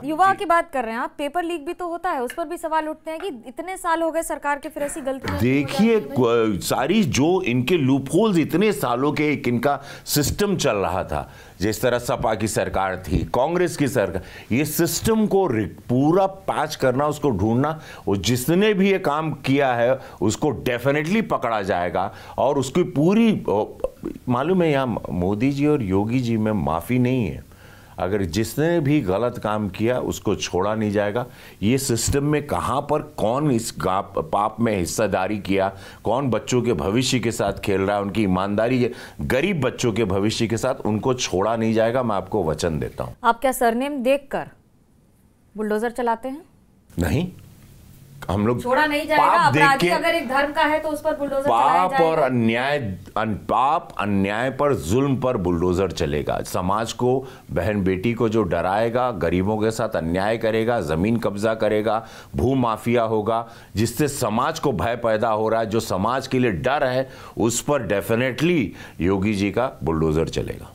हाँ, युवा की बात कर रहे हैं आप पेपर लीक भी तो होता है उस पर भी सवाल उठते हैं कि इतने साल हो गए सरकार के फिर ऐसी गलती देखिए सारी जो इनके होल्स इतने सालों के एक इनका सिस्टम चल रहा था जिस तरह सपा की सरकार थी कांग्रेस की सरकार ये सिस्टम को पूरा पैच करना उसको ढूंढना और जिसने भी ये काम किया है उसको डेफिनेटली पकड़ा जाएगा और उसकी पूरी मालूम है यहाँ मोदी जी और योगी जी में माफ़ी नहीं है अगर जिसने भी गलत काम किया उसको छोड़ा नहीं जाएगा ये सिस्टम में कहाँ पर कौन इस पाप में हिस्सादारी किया कौन बच्चों के भविष्य के साथ खेल रहा है उनकी ईमानदारी गरीब बच्चों के भविष्य के साथ उनको छोड़ा नहीं जाएगा मैं आपको वचन देता हूँ आप क्या सरनेम देख कर बुलडोजर चलाते हैं नहीं हम लोग छोड़ा नहीं जाएगा अपराधी अगर एक धर्म का है तो उस पर बुलडोजर पाप और अन्याय अन, पाप अन्याय पर जुल्म पर बुलडोजर चलेगा समाज को बहन बेटी को जो डराएगा गरीबों के साथ अन्याय करेगा जमीन कब्जा करेगा भू माफिया होगा जिससे समाज को भय पैदा हो रहा है जो समाज के लिए डर है उस पर डेफिनेटली योगी जी का बुलडोजर चलेगा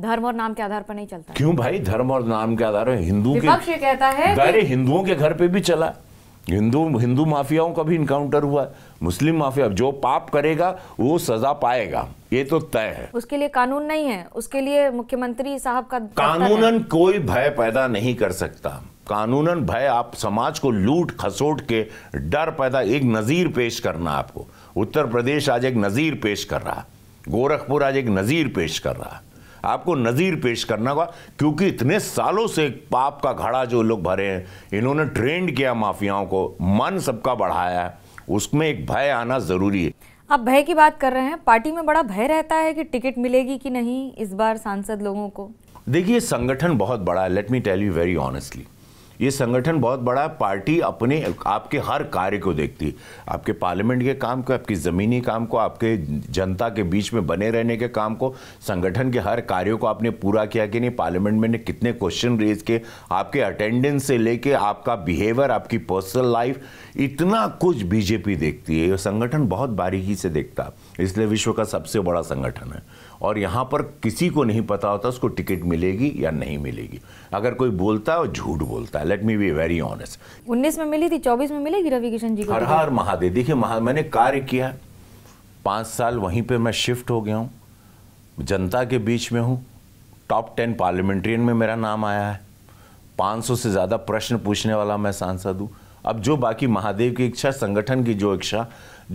धर्म और नाम के आधार पर नहीं चलता क्यों भाई धर्म और नाम के आधार पर हिंदू के कहता है हिंदुओं के घर पे भी चला हिंदू हिंदू माफियाओं का भी इनकाउंटर हुआ है मुस्लिम माफिया जो पाप करेगा वो सजा पाएगा ये तो तय है उसके लिए कानून नहीं है उसके लिए मुख्यमंत्री साहब का कानूनन कोई भय पैदा नहीं कर सकता कानूनन भय आप समाज को लूट खसोट के डर पैदा एक नज़ीर पेश करना आपको उत्तर प्रदेश आज एक नज़ीर पेश कर रहा गोरखपुर आज एक नज़ीर पेश कर रहा आपको नज़ीर पेश करना होगा क्योंकि इतने सालों से पाप का घड़ा जो लोग भरे हैं इन्होंने ट्रेंड किया माफियाओं को मन सबका बढ़ाया है उसमें एक भय आना ज़रूरी है आप भय की बात कर रहे हैं पार्टी में बड़ा भय रहता है कि टिकट मिलेगी कि नहीं इस बार सांसद लोगों को देखिए संगठन बहुत बड़ा है let me tell you very honestly ये संगठन बहुत बड़ा है पार्टी अपने आपके हर कार्य को देखती है आपके पार्लियामेंट के काम को आपकी ज़मीनी काम को आपके जनता के बीच में बने रहने के काम को संगठन के हर कार्यों को आपने पूरा किया कि नहीं पार्लियामेंट में ने कितने क्वेश्चन रेज किए आपके अटेंडेंस से लेके आपका बिहेवियर आपकी पर्सनल लाइफ इतना कुछ बीजेपी देखती है ये संगठन बहुत बारीकी से देखता इसलिए विश्व का सबसे बड़ा संगठन है और यहाँ पर किसी को नहीं पता होता उसको टिकट मिलेगी या नहीं मिलेगी अगर कोई बोलता है वो झूठ बोलता है let me be very honest उन्नीस में मिली थी चौबीस में मिलेगी रवि किशन जी हर हर महादेव देखिए महा मैंने कार्य किया पाँच साल वहीं पे मैं शिफ्ट हो गया हूँ जनता के बीच में हूँ टॉप टेन पार्लियामेंट्रियन में मेरा नाम आया है 500 से ज़्यादा प्रश्न पूछने वाला मैं सांसद हूँ अब जो बाकी महादेव की इच्छा संगठन की जो इच्छा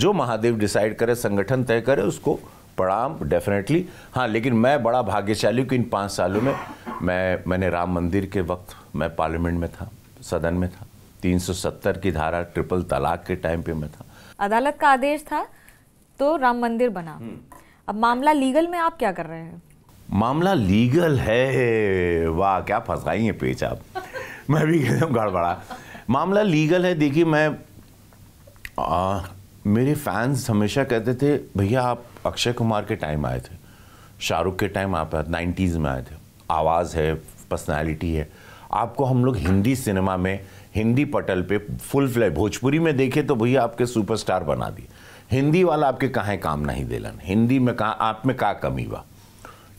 जो महादेव डिसाइड करे संगठन तय करे उसको प्रणाम डेफिनेटली हाँ लेकिन मैं बड़ा भाग्यशाली हूँ कि इन पाँच सालों में मैं मैंने राम मंदिर के वक्त मैं पार्लियामेंट में था सदन में था 370 की धारा ट्रिपल तलाक के टाइम पे मैं था अदालत का आदेश था तो राम मंदिर बना हम्म। अब मामला लीगल में आप क्या कर रहे हैं मामला लीगल है वाह क्या फंसाई है पेच आप मैं भी एकदम गड़बड़ा मामला लीगल है देखिए मैं आ, मेरे फैंस हमेशा कहते थे भैया आप अक्षय कुमार के टाइम आए थे शाहरुख के टाइम आप नाइन्टीज़ में आए थे आवाज़ है पर्सनालिटी है आपको हम लोग हिंदी सिनेमा में हिंदी पटल पे फुल फ्लै भोजपुरी में देखे तो भैया आपके सुपरस्टार बना दिए हिंदी वाला आपके कहाँ काम नहीं दिलन हिंदी में कहाँ आप में का कमी हुआ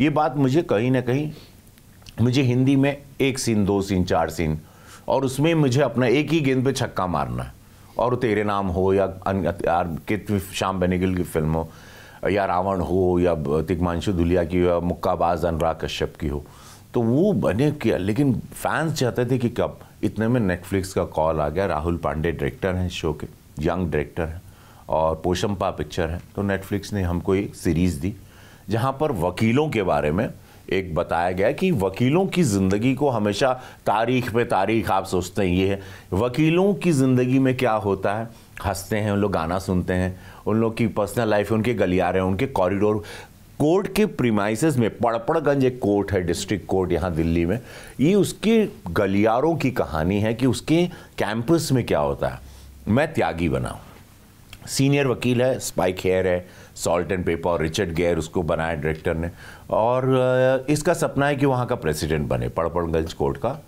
ये बात मुझे कहीं ना कहीं मुझे हिंदी में एक सीन दो सीन चार सीन और उसमें मुझे अपना एक ही गेंद पे छक्का मारना है और तेरे नाम हो या के शाम बेनेगिल की फिल्म हो या रावण हो या तिगमांशु दुलिया की हो या मुक्काबाज अनुराग कश्यप की हो तो वो बने किया लेकिन फैंस चाहते थे कि कब इतने में नेटफ्लिक्स का कॉल आ गया राहुल पांडे डायरेक्टर हैं शो के यंग डायरेक्टर हैं और पोशम्पा पिक्चर है तो नेटफ्लिक्स ने हमको एक सीरीज़ दी जहाँ पर वकीलों के बारे में एक बताया गया कि वकीलों की ज़िंदगी को हमेशा तारीख पे तारीख आप सोचते हैं ये है वकीलों की ज़िंदगी में क्या होता है हंसते हैं उन लोग गाना सुनते हैं उन लोग की पर्सनल लाइफ है उनके गलियारे हैं उनके कॉरिडोर कोर्ट के प्रीमाइसिस में पड़पड़गंज एक कोर्ट है डिस्ट्रिक्ट कोर्ट यहाँ दिल्ली में ये उसके गलियारों की कहानी है कि उसके कैंपस में क्या होता है मैं त्यागी बना सीनियर वकील है स्पाइक हेयर है salt and pepper Richard Gere उसको बनाया डायरेक्टर ने और इसका सपना है कि वहाँ का प्रेसिडेंट बने पड़पड़गंज कोर्ट का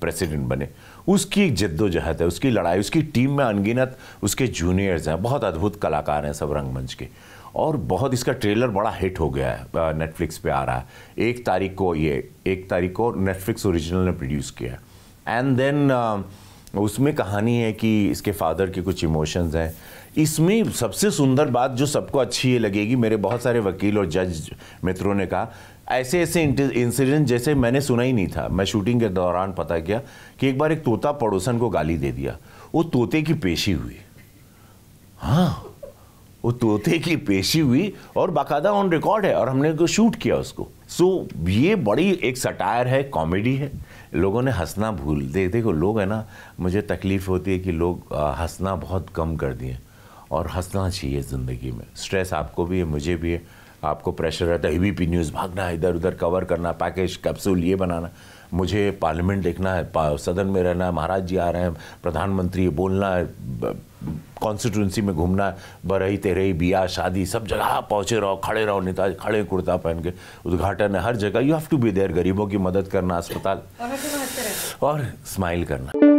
प्रेसिडेंट बने उसकी एक जद्दोजहद है उसकी लड़ाई उसकी टीम में अनगिनत उसके जूनियर्स हैं बहुत अद्भुत कलाकार हैं सब रंगमंच के और बहुत इसका ट्रेलर बड़ा हिट हो गया है नेटफ्लिक्स पे आ रहा है एक तारीख को ये एक तारीख को नेटफ्लिक्स ओरिजिनल ने प्रोड्यूस किया एंड देन उसमें कहानी है कि इसके फादर के कुछ इमोशंस हैं इसमें सबसे सुंदर बात जो सबको अच्छी ये लगेगी मेरे बहुत सारे वकील और जज मित्रों ने कहा ऐसे ऐसे इंसिडेंट जैसे मैंने सुना ही नहीं था मैं शूटिंग के दौरान पता किया कि एक बार एक तोता पड़ोसन को गाली दे दिया वो तोते की पेशी हुई हाँ वो तोते की पेशी हुई और बाकायदा ऑन रिकॉर्ड है और हमने को शूट किया उसको सो so, ये बड़ी एक सटायर है कॉमेडी है लोगों ने हंसना भूल दे देखो लोग है ना मुझे तकलीफ़ होती है कि लोग हंसना बहुत कम कर दिए और हंसना चाहिए ज़िंदगी में स्ट्रेस आपको भी है मुझे भी है आपको प्रेशर रहता है ए बी न्यूज़ भागना है इधर उधर कवर करना पैकेज कैप्सूल ये बनाना मुझे पार्लियामेंट देखना है सदन में रहना है महाराज जी आ रहे हैं प्रधानमंत्री बोलना है कॉन्स्टिट्यूंसी में घूमना है बरही तेरही बिया शादी सब जगह पहुँचे रहो खड़े रहो नेता खड़े कुर्ता पहन के उद्घाटन है हर जगह you have to be there गरीबों की मदद करना अस्पताल और स्माइल करना